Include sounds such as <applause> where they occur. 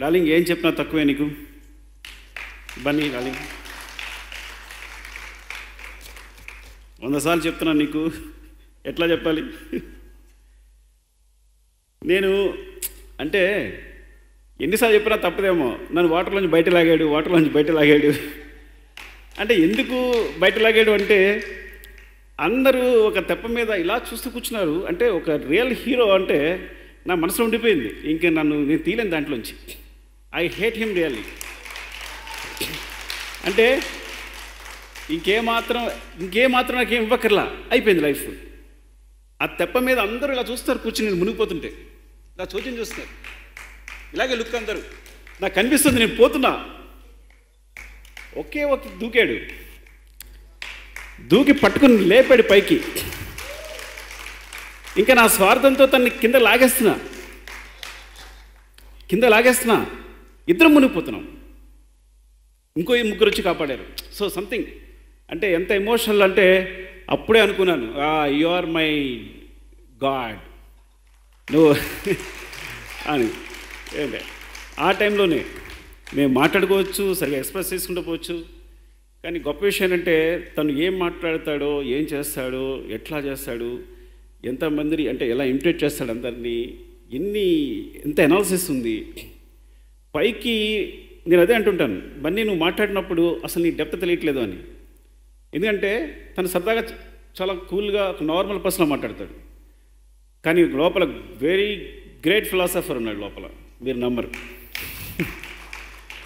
darling ఏం చెప్పినా తక్కువే నీకు బన్నీ డార్లింగ్ వంద సార్లు చెప్తున్నాను నీకు ఎట్లా చెప్పాలి నేను అంటే ఎన్నిసార్లు చెప్పినా తప్పదేమో నన్ను వాటర్లోంచి బయట లాగాడు వాటర్లోంచి బయట లాగాడు అంటే ఎందుకు బయట లాగాడు అంటే అందరూ ఒక తెప్ప మీద ఇలా చూస్తూ కూర్చున్నారు అంటే ఒక రియల్ హీరో అంటే నా మనసులో ఉండిపోయింది ఇంకా నన్ను నేను తీయలేను దాంట్లోంచి ఐ హేట్ హిమ్ రియల్లీ అంటే ఇంకేమాత్రం ఇంకేమాత్రం నాకు ఏం ఇవ్వకర్లా అయిపోయింది లైఫ్ ఆ తెప్ప మీద అందరూ ఇలా చూస్తారు కూర్చుని నేను మునిగిపోతుంటే ఇలా చూచని చూస్తారు ఇలాగే లుక్ అందరు నాకు కనిపిస్తుంది నేను పోతున్నా ఒకే ఒక దూకాడు దూకి పట్టుకుని లేపాడు పైకి ఇంకా నా స్వార్థంతో తన్ని కింద లాగేస్తున్నా కింద లాగేస్తున్నా ఇద్దరం మునిగిపోతున్నాం ఇంకో ఈ ముగ్గురు వచ్చి కాపాడారు సో సంథింగ్ అంటే ఎంత ఎమోషనల్ అంటే అప్పుడే అనుకున్నాను యు ఆర్ మై గాడ్ నువ్వు <laughs> అని ఏంటే ఆ టైంలోనే మేము మాట్లాడుకోవచ్చు సరిగా ఎక్స్ప్రెస్ చేసుకుంటూ పోవచ్చు కానీ గొప్ప విషయం అంటే తను ఏం మాట్లాడతాడో ఏం చేస్తాడో ఎట్లా చేస్తాడు ఎంతమందిని అంటే ఎలా ఇమిటేట్ చేస్తాడు అందరినీ ఎన్ని ఎంత ఎనాలిసిస్ ఉంది పైకి నేను అదే అంటుంటాను బన్నీ నువ్వు మాట్లాడినప్పుడు అసలు నీ డెప్త్ తెలియట్లేదు అని ఎందుకంటే తను సరదాగా చాలా కూల్గా ఒక నార్మల్ పర్సన్లో మాట్లాడతాడు కానీ లోపల వెరీ గ్రేట్ ఫిలాసఫర్ ఉన్నాడు లోపల మీరు నమ్మరు <laughs>